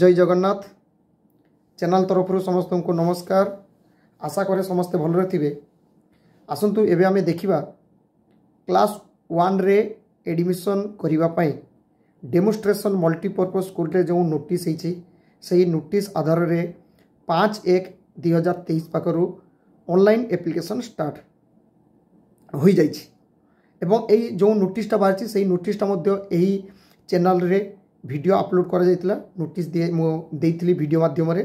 জয় Jagannath channel তরফর সমস্ত নমস্কার আশা করে সমস্তে ভালরে থিবে আসন্তু এবে আমি দেখিবা ক্লাস ওয়ানরে এডমিশন করিবা পাই ডেমোস্ট্রেশন মল্টিপর্পজ স্কুলরে যে নোটিস হয়েছি সেই নোটিস আধারে পাঁচ এক দুই হাজার তেইশ পাখু অনলাইন আপ্লিকেশন স্টার্ট হয়ে যাইছি এবং এই যে নোটিসটা বাহারছি সেই নোটিসটা মধ্যে এই চ্যানেলরে ଭିଡ଼ିଓ ଅପଲୋଡ଼ କରାଯାଇଥିଲା ନୋଟିସ୍ ଦିଏ ମୁଁ ଦେଇଥିଲି ଭିଡ଼ିଓ ମାଧ୍ୟମରେ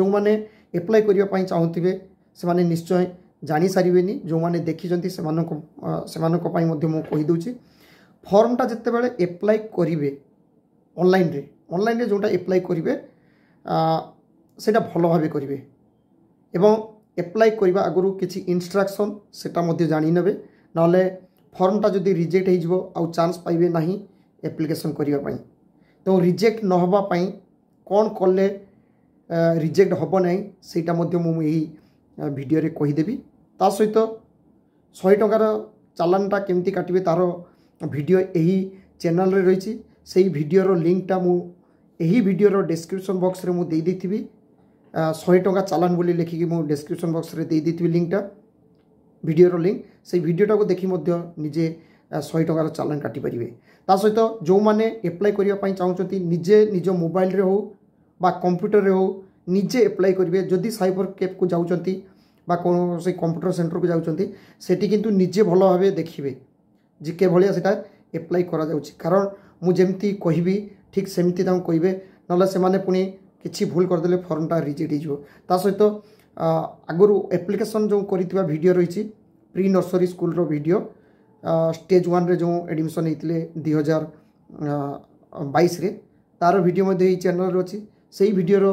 ଯେଉଁମାନେ ଆପ୍ଲାଏ କରିବା ପାଇଁ ଚାହୁଁଥିବେ ସେମାନେ ନିଶ୍ଚୟ ଜାଣିସାରିବେନି ଯେଉଁମାନେ ଦେଖିଛନ୍ତି ସେମାନଙ୍କ ସେମାନଙ୍କ ପାଇଁ ମଧ୍ୟ ମୁଁ କହିଦେଉଛି ଫର୍ମଟା ଯେତେବେଳେ ଆପ୍ଲାଏ କରିବେ ଅନଲାଇନ୍ରେ ଅନଲାଇନ୍ରେ ଯେଉଁଟା ଆପ୍ଲାଏ କରିବେ ସେଇଟା ଭଲ ଭାବେ କରିବେ ଏବଂ ଆପ୍ଲାଏ କରିବା ଆଗରୁ କିଛି ଇନଷ୍ଟ୍ରକ୍ସନ୍ ସେଇଟା ମଧ୍ୟ ଜାଣିନେବେ ନହେଲେ ଫର୍ମଟା ଯଦି ରିଜେକ୍ଟ ହୋଇଯିବ ଆଉ ଚାନ୍ସ ପାଇବେ ନାହିଁ ଆପ୍ଲିକେସନ୍ କରିବା ପାଇଁ ତେଣୁ ରିଜେକ୍ଟ ନ ହେବା ପାଇଁ କ'ଣ କଲେ ରିଜେକ୍ଟ ହେବ ନାହିଁ ସେଇଟା ମଧ୍ୟ ମୁଁ ଏହି ଭିଡ଼ିଓରେ କହିଦେବି ତା ସହିତ ଶହେ ଟଙ୍କାର ଚାଲାନଟା କେମିତି କାଟିବେ ତା'ର ଭିଡ଼ିଓ ଏହି ଚ୍ୟାନେଲ୍ରେ ରହିଛି ସେହି ଭିଡ଼ିଓର ଲିଙ୍କଟା ମୁଁ ଏହି ଭିଡ଼ିଓର ଡେସ୍କ୍ରିପସନ୍ ବକ୍ସରେ ମୁଁ ଦେଇଦେଇଥିବି ଶହେ ଟଙ୍କା ଚାଲାନ ବୋଲି ଲେଖିକି ମୁଁ ଡେସ୍କ୍ରିପସନ୍ ବକ୍ସରେ ଦେଇଦେଇଥିବି ଲିଙ୍କଟା ଭିଡ଼ିଓର ଲିଙ୍କ ସେଇ ଭିଡ଼ିଓଟାକୁ ଦେଖି ମଧ୍ୟ ନିଜେ ଶହେ ଟଙ୍କାର ଚାଲାଣ କାଟିପାରିବେ ତା ସହିତ ଯେଉଁମାନେ ଆପ୍ଲାଏ କରିବା ପାଇଁ ଚାହୁଁଛନ୍ତି ନିଜେ ନିଜ ମୋବାଇଲରେ ହେଉ ବା କମ୍ପ୍ୟୁଟରରେ ହେଉ ନିଜେ ଆପ୍ଲାଏ କରିବେ ଯଦି ସାଇବର କ୍ୟାବ୍କୁ ଯାଉଛନ୍ତି ବା କୌଣସି କମ୍ପ୍ୟୁଟର ସେଣ୍ଟରକୁ ଯାଉଛନ୍ତି ସେଠି କିନ୍ତୁ ନିଜେ ଭଲ ଭାବେ ଦେଖିବେ ଯେ କିଭଳିଆ ସେଇଟା ଆପ୍ଲାଏ କରାଯାଉଛି କାରଣ ମୁଁ ଯେମିତି କହିବି ଠିକ୍ ସେମିତି ତାଙ୍କୁ କହିବେ ନହେଲେ ସେମାନେ ପୁଣି କିଛି ଭୁଲ କରିଦେଲେ ଫର୍ମଟା ରିଜେକ୍ଟ ହେଇଯିବ ତା ସହିତ ଆଗରୁ ଆପ୍ଲିକେସନ୍ ଯେଉଁ କରିଥିବା ଭିଡ଼ିଓ ରହିଛି ପ୍ରି ନର୍ସରୀ ସ୍କୁଲର ଭିଡ଼ିଓ ଷ୍ଟେଜ୍ ୱାନ୍ରେ ଯେଉଁ ଆଡ଼ମିସନ୍ ହେଇଥିଲେ ଦୁଇ ହଜାର ବାଇଶରେ ତା'ର ଭିଡ଼ିଓ ମଧ୍ୟ ଏଇ ଚ୍ୟାନେଲ୍ରେ ଅଛି ସେଇ ଭିଡ଼ିଓର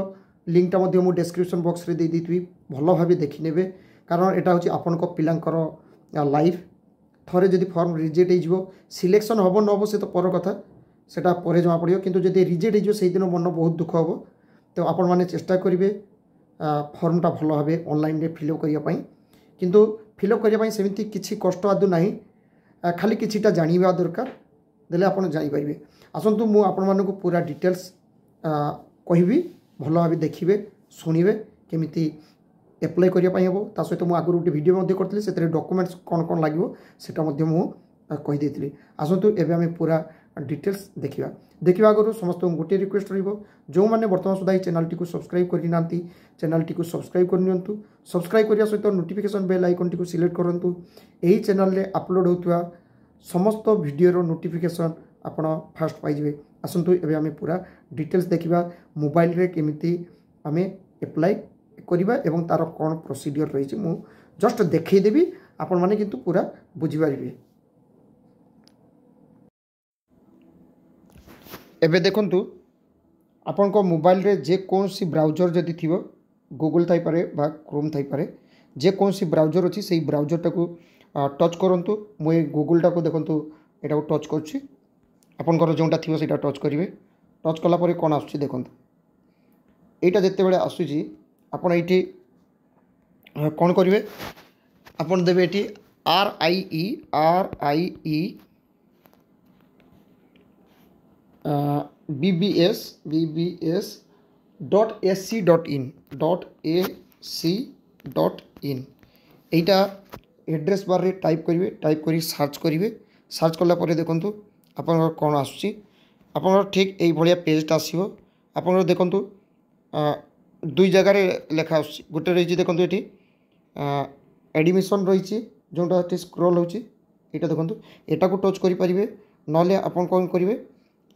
লিঙ্কটা মধ্যে মু ডেসক্রিপশন বক্সরে দিয়ে দিয়েছি ভালোভাবে দেখি নেবে কারণ এটা হচ্ছে আপনার পিলাঙ্কর লাইফ থরে যদি ফর্ম রিজেক্ট হয়ে সিলেকশন হব নহব সে তো পর কথা সেটা পরে জমা পড়ব কিন্তু যদি রিজেক্ট হয়ে সেইদিন মন বহুত দুঃখ হব তো আপন মানে চেষ্টা করবে ফর্মটা ভালোভাবে অনলাইনে ফিল আপ করা কিন্তু ফিল আপ করা সেমি কিছু কষ্ট আদৌ না ଖାଲି କିଛିଟା ଜାଣିବା ଦରକାର ଦେଲେ ଆପଣ ଜାଣିପାରିବେ ଆସନ୍ତୁ ମୁଁ ଆପଣମାନଙ୍କୁ ପୁରା ଡିଟେଲ୍ସ କହିବି ଭଲ ଭାବେ ଦେଖିବେ ଶୁଣିବେ କେମିତି ଆପ୍ଲାଏ କରିବା ପାଇଁ ହେବ ତା ସହିତ ମୁଁ ଆଗରୁ ଗୋଟେ ଭିଡ଼ିଓ ମଧ୍ୟ କରିଥିଲି ସେଥିରେ ଡକୁମେଣ୍ଟସ୍ କ'ଣ କ'ଣ ଲାଗିବ ସେଇଟା ମଧ୍ୟ ମୁଁ କହିଦେଇଥିଲି ଆସନ୍ତୁ ଏବେ ଆମେ ପୁରା ଡିଟେଲ୍ସ ଦେଖିବା ଦେଖିବା ଆଗରୁ ସମସ୍ତଙ୍କୁ ଗୋଟିଏ ରିକ୍ୱେଷ୍ଟ ରହିବ ଯେଉଁମାନେ ବର୍ତ୍ତମାନ ସୁଦ୍ଧା ଏହି ଚ୍ୟାନେଲ୍ଟିକୁ ସବସ୍କ୍ରାଇବ୍ କରିନାହାନ୍ତି ଚ୍ୟାନେଲ୍ଟିକୁ ସବସ୍କ୍ରାଇବ୍ କରିନିଅନ୍ତୁ ସବସ୍କ୍ରାଇବ୍ କରିବା ସହିତ ନୋଟିଫିକେସନ୍ ବେଲ୍ ଆଇକନ୍ଟିକୁ ସିଲେକ୍ଟ କରନ୍ତୁ ଏହି ଚ୍ୟାନେଲ୍ରେ ଅପଲୋଡ଼ ହେଉଥିବା ସମସ୍ତ ଭିଡ଼ିଓର ନୋଟିଫିକେସନ୍ ଆପଣ ଫାଷ୍ଟ ପାଇଯିବେ ଆସନ୍ତୁ ଏବେ ଆମେ ପୁରା ଡିଟେଲ୍ସ ଦେଖିବା ମୋବାଇଲରେ କେମିତି ଆମେ ଆପ୍ଲାଏ କରିବା ଏବଂ ତା'ର କ'ଣ ପ୍ରୋସିଡ଼ିଓର ରହିଛି ମୁଁ ଜଷ୍ଟ ଦେଖେଇଦେବି ଆପଣମାନେ କିନ୍ତୁ ପୁରା ବୁଝିପାରିବେ ଏବେ ଦେଖନ୍ତୁ ଆପଣଙ୍କ ମୋବାଇଲରେ ଯେକୌଣସି ବ୍ରାଉଜର୍ ଯଦି ଥିବ ଗୁଗୁଲ୍ ଥାଇପାରେ ବା କ୍ରୋମ୍ ଥାଇପାରେ ଯେକୌଣସି ବ୍ରାଉଜର୍ ଅଛି ସେଇ ବ୍ରାଉଜର୍ଟାକୁ ଟଚ୍ କରନ୍ତୁ ମୁଁ ଏଇ ଗୁଗୁଲ୍ଟାକୁ ଦେଖନ୍ତୁ ଏଇଟାକୁ ଟଚ୍ କରୁଛି ଆପଣଙ୍କର ଯେଉଁଟା ଥିବ ସେଇଟା ଟଚ୍ କରିବେ ଟଚ୍ କଲା ପରେ କ'ଣ ଆସୁଛି ଦେଖନ୍ତୁ ଏଇଟା ଯେତେବେଳେ ଆସୁଛି ଆପଣ ଏଇଠି କ'ଣ କରିବେ ଆପଣ ଦେବେ ଏଠି R I E R I E BBS BBS dot SC dot in dot A C dot in এইটা এড্রেস বারে টাইপ করবে টাইপ করি সার্চ করবে সার্চ কলা পরে দেখুন আপনার কোণ আসুচি আপনার ঠিক এইভাবে পেজটা আসব আপনার দেখুন দুই জায়গার লেখা আসছে গোটে রয়েছে দেখুন এটি এডমিশন রয়েছে যেটা এটি স্ক্রোল হচ্ছে এটা দেখুন এটা টচ করে পারবে নহলে আপনার কম করবে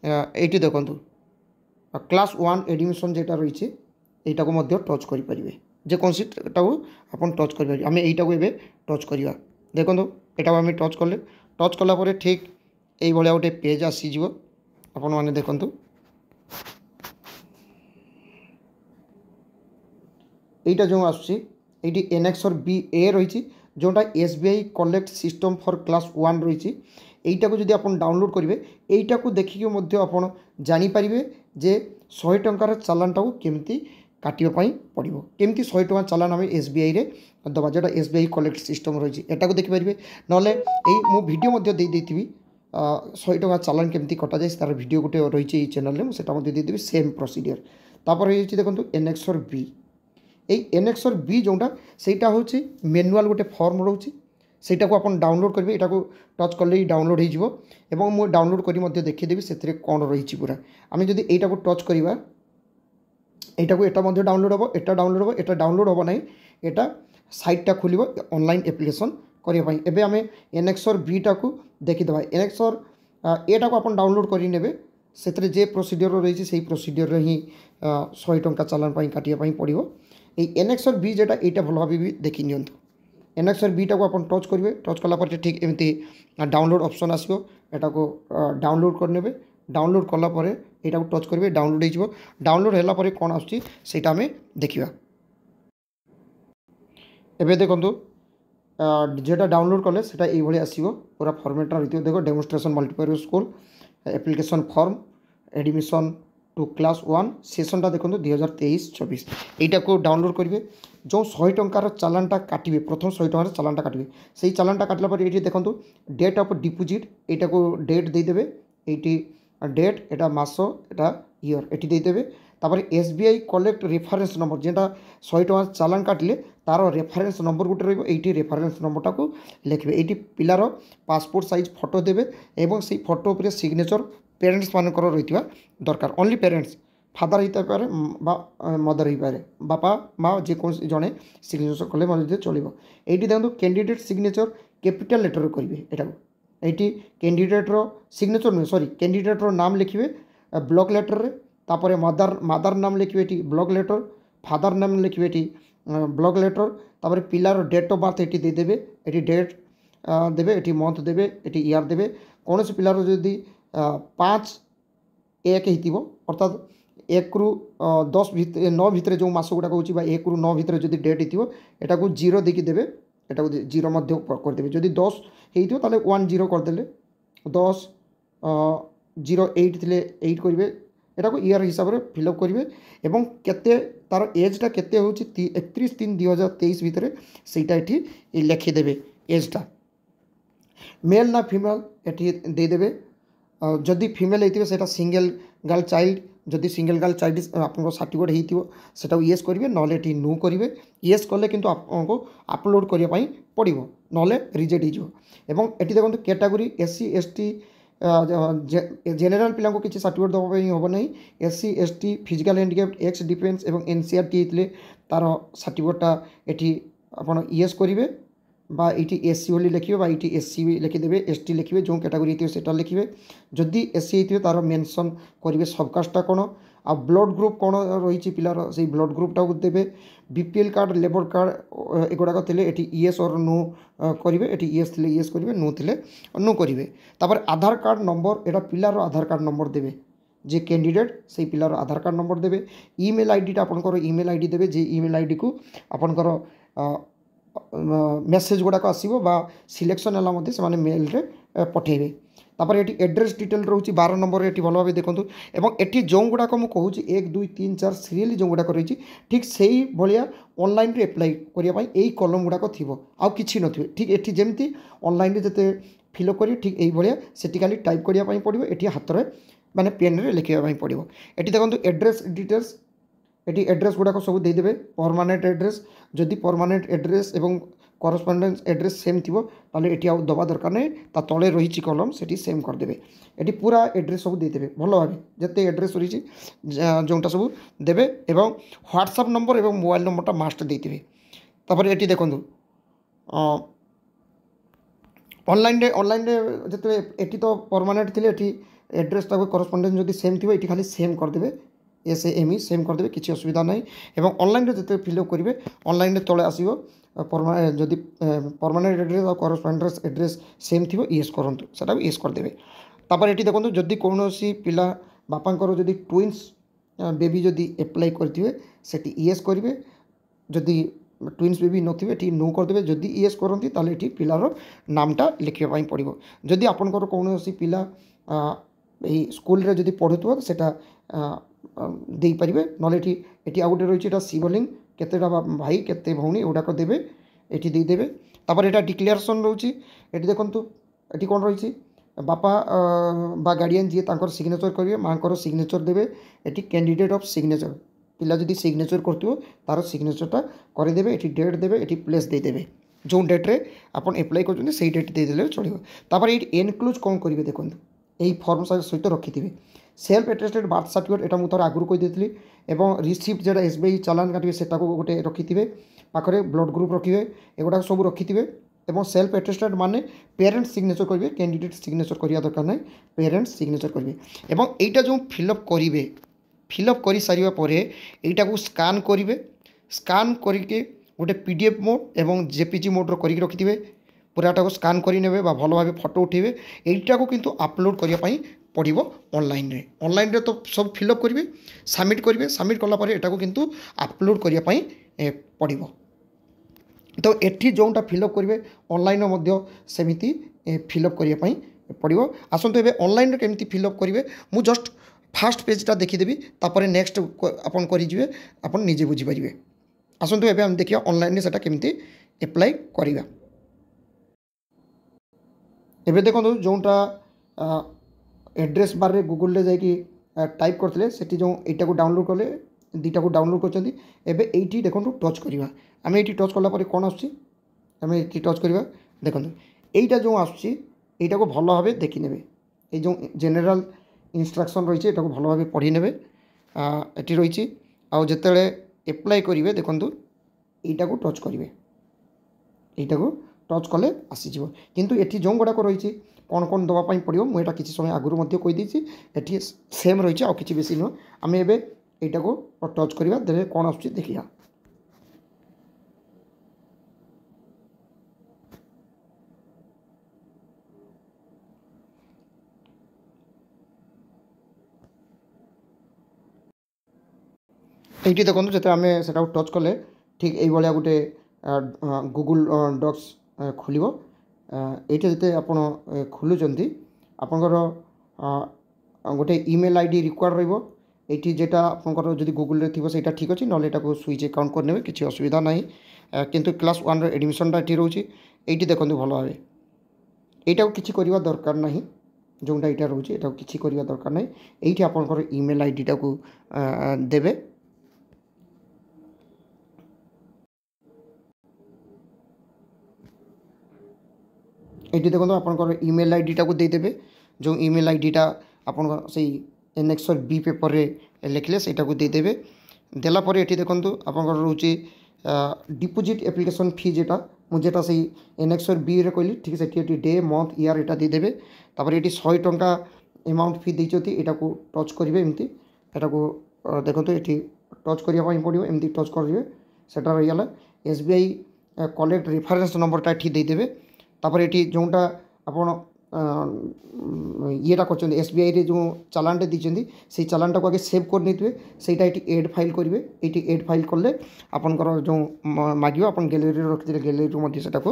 ଏଇଠି ଦେଖନ୍ତୁ କ୍ଲାସ୍ ୱାନ୍ ଏଡ଼ମିସନ୍ যেটা ରହିଛି ଏଇଟାକୁ ମଧ୍ୟ ଟଚ୍ କରିପାରିବେ ଯେକୌଣସିଟାକୁ ଆପଣ ଟଚ୍ କରିପାରିବେ ଆମେ ଏଇଟାକୁ ଏବେ ଟଚ୍ କରିବା ଦେଖନ୍ତୁ ଏଇଟାକୁ ଆମେ ଟଚ୍ କଲେ ଟଚ୍ କଲା ପରେ ଠିକ୍ ଏଇଭଳିଆ ଗୋଟେ ପେଜ୍ ଆସିଯିବ ଆପଣମାନେ ଦେଖନ୍ତୁ এইটা যে আসছে এইটি এনএক্সর বি এ রয়েছে যেটা SBI collect system for class one রয়েছে এইটাକୁ ଯଦି ଆପଣ ଡାଉନଲୋଡ଼୍ କରିବେ ଏଇଟାକୁ ଦେଖିକି ମଧ୍ୟ ଆପଣ ଜାଣିପାରିବେ ଯେ ଶହେ ଟଙ୍କାର ଚାଲାଣଟାକୁ କେମିତି କାଟିବା ପାଇଁ ପଡ଼ିବ କେମିତି ଶହେ ଟଙ୍କା ଚାଲାଣ ଆମେ ଏସ୍ ବି ଆଇରେ ଦେବା ଯେଉଁଟା S B I collect system ରହିଛି ଏଟାକୁ ଦେଖିପାରିବେ ନହେଲେ ଏଇ ମୁଁ ଭିଡ଼ିଓ ମଧ୍ୟ ଦେଇଦେଇଥିବି ଶହେ ଟଙ୍କା ଚାଲାଣ କେମିତି କଟାଯାଏ ତା'ର ଭିଡ଼ିଓ ଗୋଟେ ରହିଛି ଏଇ ଚ୍ୟାନେଲ୍ରେ ମୁଁ ସେଟା ମଧ୍ୟ ଦେଇଦେବି ସେମ୍ ପ୍ରୋସିଡ଼ିଓର ତାପରେ ହେଇଯାଇଛି ଦେଖନ୍ତୁ ଏନ୍ଏକ୍ସର ବି ଏଇ ଏନ୍ଏକ୍ସର ବି ଯେଉଁଟା ସେଇଟା ହେଉଛି ମ୍ୟାନୁଆଲ୍ ଗୋଟେ ଫର୍ମ ରହୁଛି ସେଇଟାକୁ ଆପଣ ଡାଉନଲୋଡ଼୍ କରିବେ ଏଇଟାକୁ ଟଚ୍ କଲେ ହିଁ ଡାଉନଲୋଡ଼୍ ହୋଇଯିବ ଏବଂ ମୁଁ ଡାଉନଲୋଡ଼୍ କରି ମଧ୍ୟ ଦେଖାଇଦେବି ସେଥିରେ କ'ଣ ରହିଛି ପୁରା ଆମେ ଯଦି ଏଇଟାକୁ ଟଚ୍ କରିବା ଏଇଟାକୁ ଏଇଟା ମଧ୍ୟ ଡାଉନଲୋଡ଼୍ ହେବ ଏଇଟା ଡାଉନଲୋଡ଼୍ ହେବ ଏଇଟା ଡାଉନଲୋଡ଼୍ ହେବ ନାହିଁ ଏଇଟା ସାଇଟ୍ଟା ଖୋଲିବ ଅନଲାଇନ୍ ଆପ୍ଲିକେସନ୍ କରିବା ପାଇଁ ଏବେ ଆମେ ଏନ୍ଏକ୍ସର୍ ବିଟାକୁ ଦେଖିଦେବା ଏନ୍ଏକ୍ସର୍ ଏଟାକୁ ଆପଣ ଡାଉନଲୋଡ଼୍ କରିନେବେ ସେଥିରେ ଯେ ପ୍ରୋସିଡ଼ିଓର ରହିଛି ସେଇ ପ୍ରୋସିଡ଼ିଓର ହିଁ ଶହେ ଟଙ୍କା ଚାଲାଣ ପାଇଁ କାଟିବା ପାଇଁ ପଡ଼ିବ এই এনএক্সর বি যেটা এইটা ভালোভাবে দেখে নিয়ন্তু ଇଣ୍ଡକ୍ସନ୍ ବିଟାକୁ ଆପଣ ଟଚ୍ କରିବେ ଟଚ୍ କଲା ପରେ ଠିକ୍ ଏମିତି ଡାଉନଲୋଡ଼୍ ଅପସନ୍ ଆସିବ ଏଟାକୁ ଡାଉନଲୋଡ଼୍ କରିନେବେ ଡାଉନଲୋଡ଼୍ କଲା ପରେ ଏଇଟାକୁ ଟଚ୍ କରିବେ ଡାଉନଲୋଡ଼୍ ହେଇଯିବ ଡାଉନଲୋଡ଼୍ ହେଲା ପରେ କ'ଣ ଆସୁଛି ସେଇଟା ଆମେ ଦେଖିବା ଏବେ ଦେଖନ୍ତୁ যেটা ডাউনলোড করলে সেটা এইভাবে আসব পুরা ফর্মেটটা রয়েছে দেখো demonstration multipurpose school application form admission to class one সেশনটা দেখুন দুই হাজার তেইশ চব্বিশ এইটাকে ডাউনলোড করবে ଯେଉଁ ଶହେ ଟଙ୍କାର ଚାଲାନଟା କାଟିବେ ପ୍ରଥମ ଶହେ ଟଙ୍କାର ଚାଲାନଟା କାଟିବେ ସେଇ ଚାଲାନଟା କାଟିଲା ପରେ ଏଇଠି ଦେଖନ୍ତୁ ଡେଟ୍ ଅଫ୍ ଡିପୋଜିଟ୍ ଏଇଟାକୁ ଡେଟ୍ ଦେଇଦେବେ ଏଇଠି ଡେଟ୍ ଏଇଟା ମାସ ଏଇଟା ଇୟର୍ ଏଠି ଦେଇଦେବେ ତାପରେ S B I collect reference number ଯେଉଁଟା ଶହେ ଟଙ୍କା ଚାଲାନ କାଟିଲେ ତା'ର ରେଫରେନ୍ସ ନମ୍ବର ଗୋଟେ ରହିବ ଏଇଠି ରେଫରେନ୍ସ ନମ୍ବରଟାକୁ ଲେଖିବେ ଏଇଠି ପିଲାର ପାସପୋର୍ଟ ସାଇଜ୍ ଫଟୋ ଦେବେ ଏବଂ ସେଇ ଫଟୋ ଉପରେ ସିଗ୍ନେଚର୍ ପ୍ୟାରେଣ୍ଟସ୍ମାନଙ୍କର ରହିଥିବା ଦରକାର ଓନ୍ଲି ପ୍ୟାରେଣ୍ଟସ୍ ফাদার হইতে পারে বা মদার ହେଇପାରେ ବାପା ମା ଯେକୌଣସି ଜଣେ ସିଗ୍ନେଚର୍ କଲେ ମଧ୍ୟ ଚଳିବ ଏଇଠି ଦେଖନ୍ତୁ କ୍ୟାଣ୍ଡିଡେଟ୍ ସିଗ୍ନେଚର୍ କ୍ୟାପିଟାଲ୍ ଲେଟର୍ କରିବେ ଏଇଟାକୁ ଏଇଠି କ୍ୟାଣ୍ଡିଡେଟ୍ର ସିଗ୍ନେଚର୍ ନୁହେଁ ସରି କ୍ୟାଣ୍ଡିଡେଟ୍ର ନାମ ଲେଖିବେ ବ୍ଲକ୍ ଲେଟର୍ରେ ତାପରେ ମଦାର ମାଦାର ନାମ ଲେଖିବେ ଏଠି ବ୍ଲକ୍ ଲେଟର୍ ଫାଦର୍ ନାମ ଲେଖିବେ ଏଠି ବ୍ଲକ୍ ଲେଟର୍ ତାପରେ ପିଲାର ଡେଟ୍ ଅଫ୍ ବାର୍ଥ ଏଠି ଦେଇଦେବେ ଏଠି ଡେଟ୍ ଦେବେ ଏଠି ମନ୍ଥ ଦେବେ ଏଠି ଇୟର୍ ଦେବେ କୌଣସି ପିଲାର ଯଦି ପାଞ୍ଚ ଏକ ହେଇଥିବ ଅର୍ଥାତ୍ একরু দশ ভিতরে ন ভিতরে যে মাস গুড়া হচ্ছে বা একরু ন ভিতরে যদি ডেট হইথিব এটা জিরো দেখি দেবে এটা জিরো মধ্যে করেদেবে যদি দশ হইথিব তাহলে ওয়ান জিরো করেদেলে দশ জিরো এইট থিলে এইট করবে এটা ইয়ার হিসাবে ফিল আপ করবে এবং কেতে তার এজটা কেতে হচ্ছে একত্রিশ তিন দুই হাজার তেইশ ভিতরে সেইটা এটি লেখিদেবে এজটা মেল না ফিমেল এটি দিয়ে দেবে যদি ফিমেল হইথিবে সেটা সিঙ্গেল গার্ল চাইল্ড যদি সিঙ্গল গাল সার্টিফিকেট আপোনৰ সার্টিফিকেট হৈ থিয়ো seta yes কৰিবে knowledge in no কৰিবে yes কৰলে কিন্তু আপোনাক আপলোড কৰি পই পঢ়িবে noলে রিজেক্ট হ'ব আৰু এতিয়া দেখোন ক্যাটাগৰি SC ST জেনৰেল পিলানক কিছ সার্টিফিকেট দিব হৈ হ'ব নাই SC ST physical handicap ex defence আৰু NCERT তলে তাৰ সার্টিফিকেটটা এতিয়া আপোন yes কৰিবে বা এইটি এসসি ବୋଲି ଲେଖିବେ ବା ଏଇଠି ଏସ୍ ସି ଲେଖିଦେବେ ଏସ୍ ଟି ଲେଖିବେ ଯେଉଁ କ୍ୟାଟାଗୋରୀ ହେଇଥିବେ ସେଇଟା ଲେଖିବେ ଯଦି ଏସ୍ ସି ହେଇଥିବେ ତା'ର ମେନସନ୍ କରିବେ ସବକାଷ୍ଟଟା କ'ଣ ଆଉ ବ୍ଲଡ଼ ଗ୍ରୁପ୍ କ'ଣ ରହିଛି ପିଲାର ସେଇ ବ୍ଲଡ଼ ଗ୍ରୁପ୍ଟାକୁ ଦେବେ B P L card labour card ଏଗୁଡ଼ାକ ଥିଲେ ଏଠି ଇଏସ୍ ଅର୍ ନୋ କରିବେ ଏଠି ଇଏସ୍ ଥିଲେ ଇଏସ୍ କରିବେ ନୋ ଥିଲେ ନୋ କରିବେ ତାପରେ ଆଧାର କାର୍ଡ଼ ନମ୍ବର ଏଇଟା ପିଲାର ଆଧାର କାର୍ଡ଼ ନମ୍ବର ଦେବେ যে ক্যান্ডিডেট সেই পিলার আধার কার্ড নম্বর দেবে ইমেল আইডিটা আপনার ইমেল আইডি দেবে যে ইমেল আইডিকে আপনার ମେସେଜ୍ ଗୁଡ଼ାକ ଆସିବ ବା ସିଲେକ୍ସନ୍ ହେଲା ମଧ୍ୟ ସେମାନେ ମେଲ୍ରେ ପଠାଇବେ ତାପରେ ଏଠି ଆଡ୍ରେସ୍ ଡିଟେଲ୍ ରହୁଛି ବାର ନମ୍ବରରେ ଏଠି ଭଲ ଭାବେ ଦେଖନ୍ତୁ ଏବଂ ଏଠି ଯେଉଁଗୁଡ଼ାକ ମୁଁ କହୁଛି ଏକ ଦୁଇ ତିନି ଚାରି ସିରିଏଲି ଯେଉଁଗୁଡ଼ାକ ରହିଛି ଠିକ୍ ସେଇ ଭଳିଆ ଅନଲାଇନ୍ରେ ଆପ୍ଲାଏ କରିବା ପାଇଁ ଏଇ କଲମ୍ ଗୁଡ଼ାକ ଥିବ ଆଉ କିଛି ନଥିବେ ଠିକ୍ ଏଠି ଯେମିତି ଅନଲାଇନ୍ରେ ଯେତେ ଫିଲ୍ଅପ୍ କରିବେ ଠିକ୍ ଏଇଭଳିଆ ସେଠି ଖାଲି ଟାଇପ୍ କରିବା ପାଇଁ ପଡ଼ିବ ଏଠି ହାତରେ ମାନେ ପେନ୍ରେ ଲେଖିବା ପାଇଁ ପଡ଼ିବ ଏଠି ଦେଖନ୍ତୁ ଆଡ୍ରେସ୍ ଡିଟେଲ୍ସ এটি আড্রেস গুড়াক সব দিয়ে পরমানেন্ট আড্রেস যদি পরমানেন্ট আড্রেস এবং করসপন্ডেন্স আড্রেস সেম থিব তাহলে এটি আউ দেওয়া দরকার নেই তা তলে রয়েছে কলম সেটি সেম করেদেবে এটি পুরা আড্রেস সব দিয়ে ভালোভাবে যেতে আড্রেস রয়েছে যেটা সব দেবে এবং হোয়াটসঅ্যাপ নম্বর এবং মোবাইল নম্বরটা মাস্ট দিয়ে তাপরে এটি দেখুন অনলাইনে অনলাইনে যেতে এটি তো পরমানেন্ট লে এটি আড্রেসটা করসপন্ডেন্স যদি সেম থিব এটি খালি সেম করেদেবে এস এম ই ସେମ୍ କରିଦେବେ କିଛି ଅସୁବିଧା ନାହିଁ ଏବଂ ଅନଲାଇନ୍ରେ ଯେତେବେଳେ ଫିଲ୍ଅପ୍ କରିବେ ଅନଲାଇନ୍ରେ ତଳେ ଆସିବ ଯଦି ପର୍ମାନେଣ୍ଟ ଆଡ୍ରେସ୍ ଆଉ କରସ୍ପଣ୍ଡେନ୍ସ ଆଡ୍ରେସ୍ ସେମ୍ ଥିବ ଇଏସ୍ କରନ୍ତୁ ସେଟାକୁ ଇଏସ୍ କରିଦେବେ ତାପରେ ଏଠି ଦେଖନ୍ତୁ ଯଦି କୌଣସି ପିଲା ବାପାଙ୍କର ଯଦି ଟ୍ୱିନ୍ସ ବେବି ଯଦି ଆପ୍ଲାଏ କରିଥିବେ ସେଠି ଇଏସ୍ କରିବେ ଯଦି টুইন্স বেবি নথিবে এটি নো করদেবে যদি ইয়েস করতে তাহলে এটি পিলার নামটা লিখবা পড়ব যদি আপনার কৌশি পিলা এই স্কুলের যদি পড়ুথ সেটা ଦେଇପାରିବେ ନହେଲେ ଏଠି ଏଠି ଆଉ ଗୋଟେ ରହିଛି ଏଇଟା ଶିବଲିଙ୍ଗ କେତେଟା ଭାଇ କେତେ ଭଉଣୀ ଏଗୁଡ଼ାକ ଦେବେ ଏଠି ଦେଇଦେବେ ତାପରେ ଏଇଟା ଡିକ୍ଲାରେସନ୍ ରହୁଛି ଏଠି ଦେଖନ୍ତୁ ଏଠି କ'ଣ ରହିଛି ବାପା ବା ଗାର୍ଡ଼ିଆନ୍ ଯିଏ ତାଙ୍କର ସିଗ୍ନେଚର୍ କରିବେ ମାଆଙ୍କର ସିଗ୍ନେଚର୍ ଦେବେ ଏଠି କ୍ୟାଣ୍ଡିଡ଼େଟ୍ ଅଫ୍ ସିଗ୍ନେଚର୍ ପିଲା ଯଦି ସିଗ୍ନେଚର୍ କରୁଥିବ ତା'ର ସିଗ୍ନେଚର୍ଟା କରିଦେବେ ଏଠି ଡେଟ୍ ଦେବେ ଏଠି ପ୍ଲେସ୍ ଦେଇଦେବେ ଯେଉଁ ଡେଟ୍ରେ ଆପଣ ଆପ୍ଲାଏ କରୁଛନ୍ତି ସେଇ ଡେଟ୍ ଦେଇଦେଲେ ଚଳିବ ତାପରେ ଏଇଠି ଏନକ୍ଲୋଜ୍ କ'ଣ କରିବେ ଦେଖନ୍ତୁ ଏହି ଫର୍ମ ସହିତ ରଖିଥିବେ ସେଲ୍ଫ ଆଟେଷ୍ଟେଡ଼ ବାର୍ଥ ସାର୍ଟିଫିକେଟ୍ ଏଇଟା ମୁଁ ଥରେ ଆଗରୁ କହିଦେଇଥିଲି ଏବଂ ରିସିପ୍ଟ ଯେଉଁଟା ଏସ୍ ବି ଆଇ ଚାଲାନ କାଟିବେ ସେଟାକୁ ଗୋଟେ ରଖିଥିବେ ପାଖରେ ବ୍ଲଡ଼ ଗ୍ରୁପ୍ ରଖିବେ ଏଗୁଡ଼ାକ ସବୁ ରଖିଥିବେ ଏବଂ ସେଲ୍ଫ ଆଟେଷ୍ଟେଡ଼ ମାନେ ପ୍ୟାରେଣ୍ଟ ସିଗ୍ନେଚର କରିବେ କ୍ୟାଣ୍ଡିଡେଟ୍ ସିଗ୍ନେଚର କରିବା ଦରକାର ନାହିଁ ପ୍ୟାରେଣ୍ଟ ସିଗ୍ନେଚର କରିବେ ଏବଂ ଏଇଟା ଯେଉଁ ଫିଲ୍ଅପ୍ କରିବେ ଫିଲ୍ଅପ୍ କରିସାରିବା ପରେ ଏଇଟାକୁ ସ୍କାନ୍ କରିବେ ସ୍କାନ୍ କରିକି ଗୋଟେ ପି ଡି ଏଫ୍ ମୋଡ଼ ଏବଂ ଜେପିଜି ମୋଡ଼ର କରିକି ରଖିଥିବେ ପୁରାଟାକୁ ସ୍କାନ୍ କରିନେବେ ବା ଭଲ ଭାବେ ଫଟୋ ଉଠାଇବେ ଏଇଟାକୁ କିନ୍ତୁ ଅପଲୋଡ଼ କରିବା ପାଇଁ পড়ব অনলাইন অনলাইন তো সব ফিল আপ করবে সাবমিট করবে সাবমিট কলাপরে এটা কিন্তু আপলোড করা পড়ব তো এটি যেটা ফিল আপ করবে অনলাইন মধ্য সেমিতি ফিল আপ করা পড়ব আসন্তু এবার অনলাইন কমিটি ফিল আপ করবে মু জস্ট ফার্স্ট পেজটা দেখিদেবি তাপরে নেক্সট আপনার করিযে আপনার নিজে বুঝিপারে আসন্তু এবার আমি দেখিবা অনলাইনে সেটা কমিটি এপ্লাই করা এবার দেখুন যেটা ଆଡ୍ରେସ୍ ବାର୍ରେ ଗୁଗୁଲ୍ରେ ଯାଇକି ଟାଇପ୍ କରିଥିଲେ ସେଠି ଯେଉଁ ଏଇଟାକୁ ଡାଉନଲୋଡ଼୍ କଲେ ଦୁଇଟାକୁ ଡାଉନଲୋଡ଼୍ କରିଛନ୍ତି ଏବେ ଏଇଠି ଦେଖନ୍ତୁ ଟଚ୍ କରିବା ଆମେ ଏଇଠି ଟଚ୍ କଲା ପରେ କ'ଣ ଆସୁଛି ଆମେ ଏଇଠି ଟଚ୍ କରିବା ଦେଖନ୍ତୁ ଏଇଟା ଯେଉଁ ଆସୁଛି ଏଇଟାକୁ ଭଲ ଭାବେ ଦେଖିନେବେ এই যে জেনেরাল ইনস্ট্রাকশন রয়েছে এটাকে ভালোভাবে পড়ি নেবে এটি রয়েছে আতবে এপ্লাই করবে দেখুন এইটাকে টচ করবে এইটাকে টচ কলে আসিযোগ কিন্তু এটি যে গুড়াক রয়েছে କ'ଣ କ'ଣ ଦେବା ପାଇଁ ପଡ଼ିବ ମୁଁ ଏଇଟା କିଛି ସମୟ ଆଗରୁ ମଧ୍ୟ କହିଦେଇଛି ଏଠି ସେମ୍ ରହିଛି ଆଉ କିଛି ବେଶୀ ନୁହଁ ଆମେ ଏବେ ଏଇଟାକୁ ଟଚ୍ କରିବା ଦେଲେ କ'ଣ ଆସୁଛି ଦେଖିବା এইটি দেখুন যেতে আমি সেটা টচ কলে ঠিক এইভাবে গোটে গুগল ডক্স খোলিব ଏଇଟା ଯେତେ ଆପଣ ଖୋଲୁଛନ୍ତି ଆପଣଙ୍କର ଗୋଟେ ଇମେଲ୍ ଆଇ ଡ଼ି ରିକ୍ୱାର୍ଡ଼ ରହିବ ଏଇଠି ଯେଟା ଆପଣଙ୍କର ଯଦି ଗୁଗୁଲ୍ରେ ଥିବ ସେଇଟା ଠିକ୍ ଅଛି ନହେଲେ ଏଟାକୁ ସୁଇଚ୍ ଆକାଉଣ୍ଟ କରିନେବେ କିଛି ଅସୁବିଧା ନାହିଁ କିନ୍ତୁ କ୍ଲାସ୍ ୱାନ୍ର ଏଡ଼ମିସନ୍ଟା ଏଠି ରହୁଛି ଏଇଠି ଦେଖନ୍ତୁ ଭଲ ଭାବେ ଏଇଟାକୁ କିଛି କରିବା ଦରକାର ନାହିଁ ଯେଉଁଟା ଏଇଟା ରହୁଛି ଏଟାକୁ କିଛି କରିବା ଦରକାର ନାହିଁ ଏଇଠି ଆପଣଙ୍କର ଇମେଲ୍ ଆଇଡ଼ିଟାକୁ ଦେବେ ଏଇଠି ଦେଖନ୍ତୁ ଆପଣଙ୍କର ଇମେଲ୍ ଆଇଡ଼ିଟାକୁ ଦେଇଦେବେ ଯେଉଁ ଇମେଲ୍ ଆଇଡ଼ିଟା ଆପଣଙ୍କ ସେଇ ଏନ୍ଏକ୍ସର୍ ବି ପେପର୍ରେ ଲେଖିଲେ ସେଇଟାକୁ ଦେଇଦେବେ ଦେଲା ପରେ ଏଠି ଦେଖନ୍ତୁ ଆପଣଙ୍କର ରହୁଛି ডিপোজিট অ্যাপ্লিকেশন ফি যেটা মু যেটা সেই এনএক্সর বিরে কইলি ঠিক সেটি এটি ডে মন্থ ইয়ার এটা দিয়ে দেবে তারপরে এটি শহে টঙ্কা এমাউন্ট ফি দিয়েছি এটা টচ করবে এমতি এটা দেখুন এটি টচ করা পড়ব এমতি টচ করবে সেটা রয়েগলা এসবিআই কলেক্ট রেফারেন্স নম্বরটা এটি দিয়ে দেবে ତାପରେ ଏଠି ଯେଉଁଟା ଆପଣ ଇଏଟା କରିଛନ୍ତି ଏସ୍ବିଆଇରେ ଯେଉଁ ଚାଲାଣଟେ ଦେଇଛନ୍ତି ସେଇ ଚାଲାଣଟାକୁ ଆଗେ ସେଭ୍ କରିନେଇଥିବେ ସେଇଟା ଏଠି ଏଡ଼୍ ଫାଇଲ୍ କରିବେ ଏଇଠି ଏଡ଼୍ ଫାଇଲ୍ କଲେ ଆପଣଙ୍କର ଯେଉଁ ମାଗିବ ଆପଣ ଗ୍ୟାଲେରୀରେ ରଖିଥିଲେ ଗ୍ୟାଲେରୀରୁ ମଧ୍ୟ ସେଟାକୁ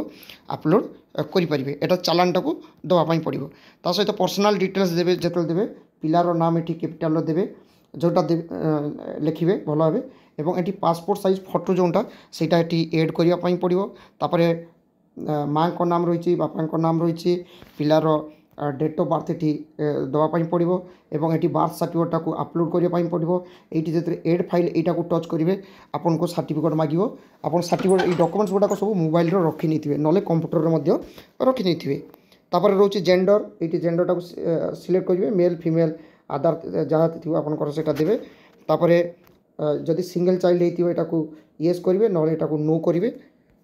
ଅପଲୋଡ଼୍ କରିପାରିବେ ଏଟା ଚାଲାଣଟାକୁ ଦେବା ପାଇଁ ପଡ଼ିବ ତା ସହିତ ପର୍ସନାଲ୍ ଡିଟେଲ୍ସ ଦେବେ ଯେତେବେଳେ ଦେବେ ପିଲାର ନାମ ଏଠି କ୍ୟାପିଟାଲ୍ର ଦେବେ ଯେଉଁଟା ଲେଖିବେ ଭଲ ଭାବେ ଏବଂ ଏଠି ପାସପୋର୍ଟ ସାଇଜ୍ ଫଟୋ ଯେଉଁଟା ସେଇଟା ଏଠି ଏଡ଼୍ କରିବା ପାଇଁ ପଡ଼ିବ ତାପରେ ମାଆଙ୍କ ନାମ ରହିଛି ବାପାଙ୍କ ନାମ ରହିଛି ପିଲାର ଡେଟ୍ ଅଫ୍ ବାର୍ଥ ଏଠି ଦେବା ପାଇଁ ପଡ଼ିବ ଏବଂ ଏଠି ବାର୍ଥ ସାର୍ଟିଫିକେଟ୍ଟାକୁ ଅପଲୋଡ଼୍ କରିବା ପାଇଁ ପଡ଼ିବ ଏଇଠି ଯେତେବେଳେ ଏଡ଼୍ ଫାଇଲ୍ ଏଇଟାକୁ ଟଚ୍ କରିବେ ଆପଣଙ୍କୁ ସାର୍ଟିଫିକେଟ୍ ମାଗିବ ଆପଣ ସାର୍ଟିଫିକେଟ୍ ଏଇ ଡକୁମେଣ୍ଟସ୍ ଗୁଡ଼ାକ ସବୁ ମୋବାଇଲ୍ରେ ରଖିନେଇଥିବେ ନହେଲେ କମ୍ପ୍ୟୁଟର୍ରେ ମଧ୍ୟ ରଖିନେଇଥିବେ ତାପରେ ରହୁଛି ଜେଣ୍ଡର୍ ଏଇଠି ଜେଣ୍ଡର୍ଟାକୁ ସିଲେକ୍ଟ କରିବେ ମେଲ୍ ଫିମେଲ୍ ଆଧାର ଯାହା ଥିବ ଆପଣଙ୍କର ସେଇଟା ଦେବେ ତାପରେ ଯଦି ସିଙ୍ଗଲ୍ ଚାଇଲ୍ଡ ହେଇଥିବ ଏଇଟାକୁ ୟେସ୍ କରିବେ ନହେଲେ ଏଇଟାକୁ ନୋ କରିବେ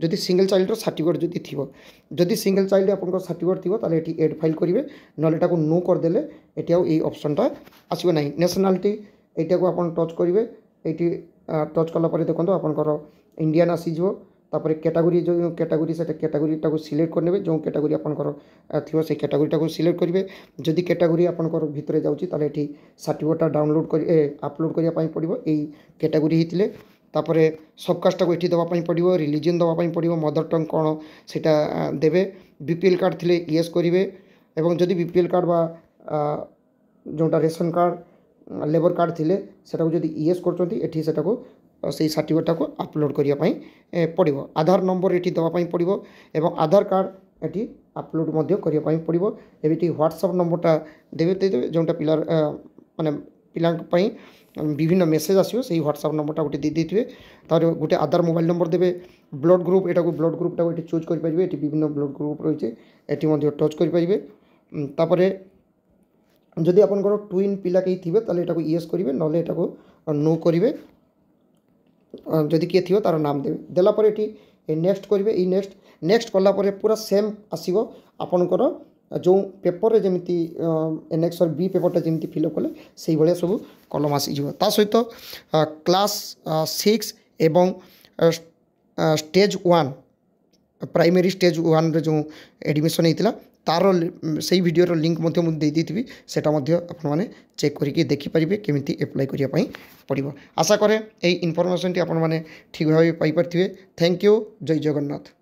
যদি সিঙ্গল চাইল্ডর সার্টিফিকেট যদি থিব যদি সিঙ্গল চাইল্ড আপনার সার্টিফিকেট থিব তাহলে এটি এড ফাইল করবে নহলে এটা নো করদেলে এটি আউ এই অপসনটা আসব না ন্যাশনালিটি এইটাকে আপনার টচ করবে এইটি টচ কলাপরে দেখুন আপনার ইন্ডিয়ান আসিযোগ তাপরে ক্যাটাগোরি যে ক্যাটাগোরি সেটা ক্যাটাগোরিটা সিলেক্ট করে নেবে যে ক্যাটাগোরি আপনার থাকবে সেই ক্যাটাগোরিটা সিলেক্ট করবে যদি ক্যাটাগোরি আপনার ভিতরে যাচ্ছি তাহলে এটি সার্টিফিকেটটা ডাউনলোড করে আপলোড করা পড়ব এই ক্যাটাগোরি হয়েছে ତାପରେ ସବକାଷ୍ଟକୁ ଏଠି ଦେବା ପାଇଁ ପଡ଼ିବ ରିଲିଜିନ୍ ଦେବା ପାଇଁ ପଡ଼ିବ ମଦର ଟଙ୍ଗ କ'ଣ ସେଇଟା ଦେବେ ବି ପି ଏଲ୍ କାର୍ଡ଼ ଥିଲେ ଇ ଏସ୍ କରିବେ ଏବଂ ଯଦି ବି ପି ଏଲ୍ କାର୍ଡ଼ ବା ଯେଉଁଟା ରେସନ୍ କାର୍ଡ଼ ଲେବର କାର୍ଡ଼ ଥିଲେ ସେଟାକୁ ଯଦି ଇ ଏସ୍ କରୁଛନ୍ତି ଏଠି ସେଟାକୁ ସେଇ ସାର୍ଟିଫିକେଟ୍ଟାକୁ ଅପଲୋଡ଼ କରିବା ପାଇଁ ପଡ଼ିବ ଆଧାର ନମ୍ବର ଏଠି ଦେବା ପାଇଁ ପଡ଼ିବ ଏବଂ ଆଧାର କାର୍ଡ଼ ଏଠି ଅପଲୋଡ଼ ମଧ୍ୟ କରିବା ପାଇଁ ପଡ଼ିବ ଏମିତି ହ୍ୱାଟ୍ସଆପ୍ ନମ୍ବରଟା ଦେବେ ଦେଇଦେବେ ଯେଉଁଟା ପିଲାର ମାନେ ପିଲାଙ୍କ ପାଇଁ বিভিন্ন ମେସେଜ୍ ଆସିବ ସେଇ ହ୍ୱାଟ୍ସଆପ୍ ନମ୍ବରଟା ଗୋଟେ ଦେଇଦେଇଥିବେ ତା'ପରେ ଗୋଟେ ଆଧାର ମୋବାଇଲ୍ ନମ୍ବର ଦେବେ ବ୍ଲଡ଼୍ ଗ୍ରୁପ୍ ଏଟାକୁ ବ୍ଲଡ଼୍ ଗ୍ରୁପ୍ଟାକୁ ଏଠି ଚୁଜ୍ କରିପାରିବେ ଏଠି ବିଭିନ୍ନ ବ୍ଲଡ଼୍ ଗ୍ରୁପ୍ ରହିଛି ଏଠି ମଧ୍ୟ ଟଚ୍ କରିପାରିବେ ତା'ପରେ ଯଦି ଆପଣଙ୍କର ଟୁଇନ୍ ପିଲା କେହି ଥିବେ ତାହେଲେ ଏଟାକୁ ୟେସ୍ କରିବେ ନହେଲେ ଏଟାକୁ ନୋ କରିବେ ଯଦି କିଏ ଥିବ ତା'ର ନାମ ଦେବେ ଦେଲା ପରେ ଏଠି ନେକ୍ସଟ୍ କରିବେ ଏଇ ନେକ୍ସଟ୍ ନେକ୍ସଟ୍ କଲା ପରେ ପୁରା ସେମ୍ ଆସିବ ଆପଣଙ୍କର ଯେଉଁ ପେପର୍ରେ ଯେମିତି ଏନ୍ ଏକ୍ସ ବି ପେପର୍ଟା ଯେମିତି ଫିଲ୍ଅପ୍ କଲେ ସେଇଭଳିଆ ସବୁ କଲମ୍ ଆସିଯିବ ତା ସହିତ କ୍ଲାସ୍ ସିକ୍ସ ଏବଂ ଷ୍ଟେଜ୍ ୱାନ୍ ପ୍ରାଇମେରୀ ଷ୍ଟେଜ୍ ୱାନ୍ରେ ଯେଉଁ ଆଡ଼ମିସନ୍ ହେଇଥିଲା ତା'ର ସେଇ ଭିଡ଼ିଓର ଲିଙ୍କ୍ ମଧ୍ୟ ମୁଁ ଦେଇଦେଇଥିବି ସେଇଟା ମଧ୍ୟ ଆପଣମାନେ ଚେକ୍ କରିକି ଦେଖିପାରିବେ କେମିତି ଆପ୍ଲାଏ କରିବା ପାଇଁ ପଡ଼ିବ ଆଶା କରେ ଏହି ଇନଫର୍ମେସନ୍ଟି ଆପଣମାନେ ଠିକ୍ ଭାବେ ପାଇପାରିଥିବେ ଥ୍ୟାଙ୍କ ୟୁ ଜୟ ଜଗନ୍ନାଥ